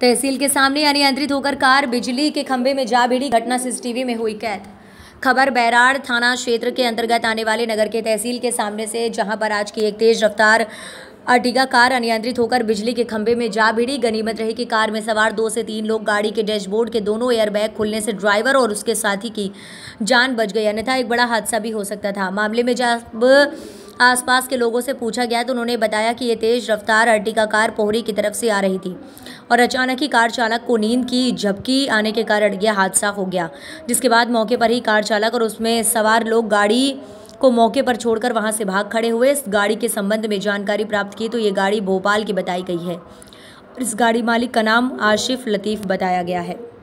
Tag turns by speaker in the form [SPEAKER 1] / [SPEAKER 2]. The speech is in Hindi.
[SPEAKER 1] तहसील के सामने अनियंत्रित होकर कार बिजली के खंभे में जा भिड़ी घटना सीसीटीवी में हुई कैद खबर बैराड़ थाना क्षेत्र के अंतर्गत आने वाले नगर के तहसील के सामने से जहां पर आज की एक तेज रफ्तार अर्टिगा कार अनियंत्रित होकर बिजली के खंभे में जा भिड़ी गनीमत रही कि कार में सवार दो से तीन लोग गाड़ी के डैशबोर्ड के दोनों एयरबैग खुलने से ड्राइवर और उसके साथी की जान बच गई अन्यथा एक बड़ा हादसा भी हो सकता था मामले में जब आसपास के लोगों से पूछा गया तो उन्होंने बताया कि ये तेज़ रफ्तार अर्टिका कार पोहरी की तरफ से आ रही थी और अचानक ही कार चालक को नींद की झपकी आने के कारण यह हादसा हो गया जिसके बाद मौके पर ही कार चालक और उसमें सवार लोग गाड़ी को मौके पर छोड़कर वहां से भाग खड़े हुए इस गाड़ी के संबंध में जानकारी प्राप्त की तो ये गाड़ी भोपाल की बताई गई है इस गाड़ी मालिक का नाम आशिफ लतीफ़ बताया गया है